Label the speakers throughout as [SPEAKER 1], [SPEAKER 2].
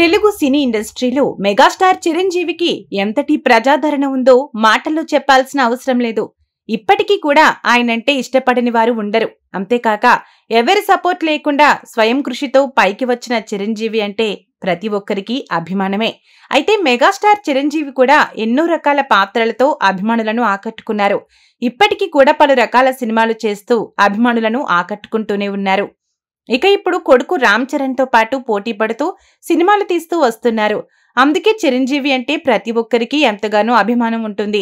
[SPEAKER 1] తెలుగు సినీ ఇండస్ట్రీలో మెగాస్టార్ చిరంజీవికి ఎంతటి ప్రజాదరణ ఉందో మాటల్లో చెప్పాల్సిన అవసరం లేదు ఇప్పటికీ కూడా ఆయనంటే ఇష్టపడని వారు ఉండరు అంతేకాక ఎవరి సపోర్ట్ లేకుండా స్వయం కృషితో పైకి వచ్చిన చిరంజీవి అంటే ప్రతి ఒక్కరికి అభిమానమే అయితే మెగాస్టార్ చిరంజీవి కూడా ఎన్నో రకాల పాత్రలతో అభిమానులను ఆకట్టుకున్నారు ఇప్పటికీ కూడా పలు రకాల సినిమాలు చేస్తూ అభిమానులను ఆకట్టుకుంటూనే ఉన్నారు ఇక ఇప్పుడు కొడుకు రామ్ చరణ్తో పాటు పోటీ పడుతూ సినిమాలు తీస్తూ వస్తున్నారు అందుకే చిరంజీవి అంటే ప్రతి ఒక్కరికి ఎంతగానో అభిమానం ఉంటుంది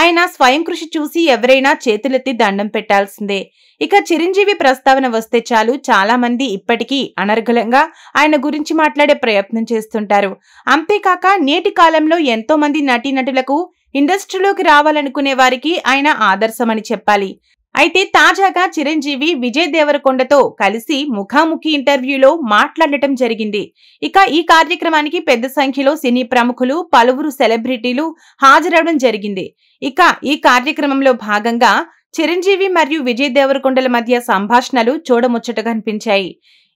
[SPEAKER 1] ఆయన స్వయం కృషి చూసి ఎవరైనా చేతులెత్తి దండం పెట్టాల్సిందే ఇక చిరంజీవి ప్రస్తావన వస్తే చాలు చాలా మంది ఇప్పటికీ అనర్ఘలంగా ఆయన గురించి మాట్లాడే ప్రయత్నం చేస్తుంటారు అంతేకాక నేటి కాలంలో ఎంతో మంది నటీనటులకు ఇండస్ట్రీలోకి రావాలనుకునే వారికి ఆయన ఆదర్శమని చెప్పాలి అయితే తాజాగా చిరంజీవి విజయ్ దేవరకొండతో కలిసి ముఖాముఖి ఇంటర్వ్యూలో మాట్లాడటం జరిగింది ఇక ఈ కార్యక్రమానికి పెద్ద సంఖ్యలో సినీ ప్రముఖులు పలువురు సెలబ్రిటీలు హాజరవడం జరిగింది ఇక ఈ కార్యక్రమంలో భాగంగా చిరంజీవి మరియు విజయ్ దేవరకొండల మధ్య సంభాషణలు చూడముచ్చట కనిపించాయి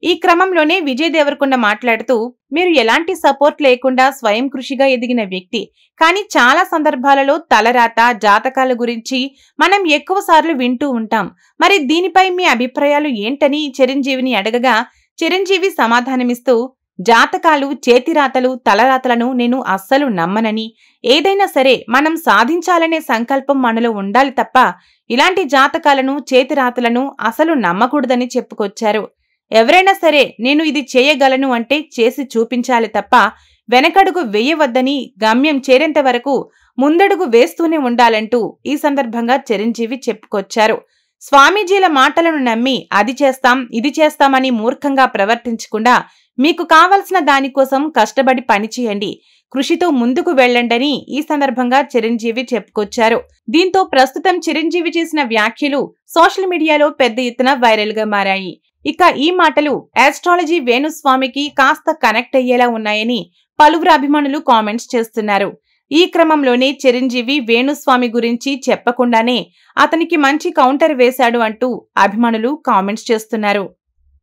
[SPEAKER 1] ఈ క్రమంలోనే విజయ్ దేవరకొండ మాట్లాడుతూ మీరు ఎలాంటి సపోర్ట్ లేకుండా స్వయం కృషిగా ఎదిగిన వ్యక్తి కానీ చాలా సందర్భాలలో తలరాత జాతకాల గురించి మనం సార్లు వింటూ ఉంటాం మరి దీనిపై మీ అభిప్రాయాలు ఏంటని చిరంజీవిని అడగగా చిరంజీవి సమాధానమిస్తూ జాతకాలు చేతిరాతలు తలరాతలను నేను అస్సలు నమ్మనని ఏదైనా సరే మనం సాధించాలనే సంకల్పం మనలో ఉండాలి తప్ప ఇలాంటి జాతకాలను చేతిరాతలను అసలు నమ్మకూడదని చెప్పుకొచ్చారు ఎవరైనా సరే నేను ఇది చేయగలను అంటే చేసి చూపించాలి తప్ప వెనకడుగు వెయ్యవద్దని గమ్యం చేరేంత వరకు ముందడుగు వేస్తూనే ఉండాలంటూ ఈ సందర్భంగా చిరంజీవి చెప్పుకొచ్చారు స్వామీజీల మాటలను నమ్మి అది చేస్తాం ఇది చేస్తామని మూర్ఖంగా ప్రవర్తించకుండా మీకు కావలసిన దానికోసం కష్టపడి పనిచేయండి కృషితో ముందుకు వెళ్ళండని ఈ సందర్భంగా చిరంజీవి చెప్పుకొచ్చారు దీంతో ప్రస్తుతం చిరంజీవి చేసిన వ్యాఖ్యలు సోషల్ మీడియాలో పెద్ద ఎత్తున వైరల్గా మారాయి ఇక ఈ మాటలు ఆస్ట్రాలజీ వేణుస్వామికి కాస్త కనెక్ట్ అయ్యేలా ఉన్నాయని పలువురు అభిమానులు కామెంట్స్ చేస్తున్నారు ఈ క్రమంలోనే చిరంజీవి వేణుస్వామి గురించి చెప్పకుండానే అతనికి మంచి కౌంటర్ వేశాడు అంటూ అభిమానులు కామెంట్స్ చేస్తున్నారు